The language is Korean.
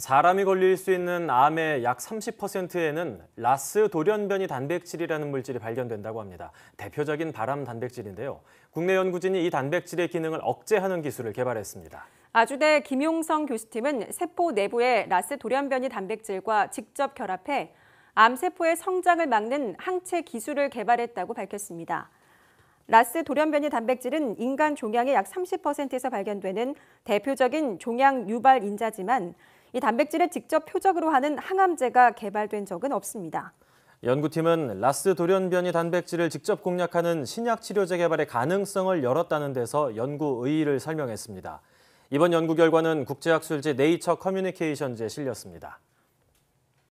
사람이 걸릴 수 있는 암의 약 30%에는 라스 돌연변이 단백질이라는 물질이 발견된다고 합니다. 대표적인 바람 단백질인데요. 국내 연구진이 이 단백질의 기능을 억제하는 기술을 개발했습니다. 아주대 김용성 교수팀은 세포 내부의 라스 돌연변이 단백질과 직접 결합해 암세포의 성장을 막는 항체 기술을 개발했다고 밝혔습니다. 라스 돌연변이 단백질은 인간 종양의 약 30%에서 발견되는 대표적인 종양 유발 인자지만 이 단백질을 직접 표적으로 하는 항암제가 개발된 적은 없습니다. 연구팀은 라스 돌연변이 단백질을 직접 공략하는 신약 치료제 개발의 가능성을 열었다는 데서 연구 의의를 설명했습니다. 이번 연구 결과는 국제학술지 네이처 커뮤니케이션지에 실렸습니다.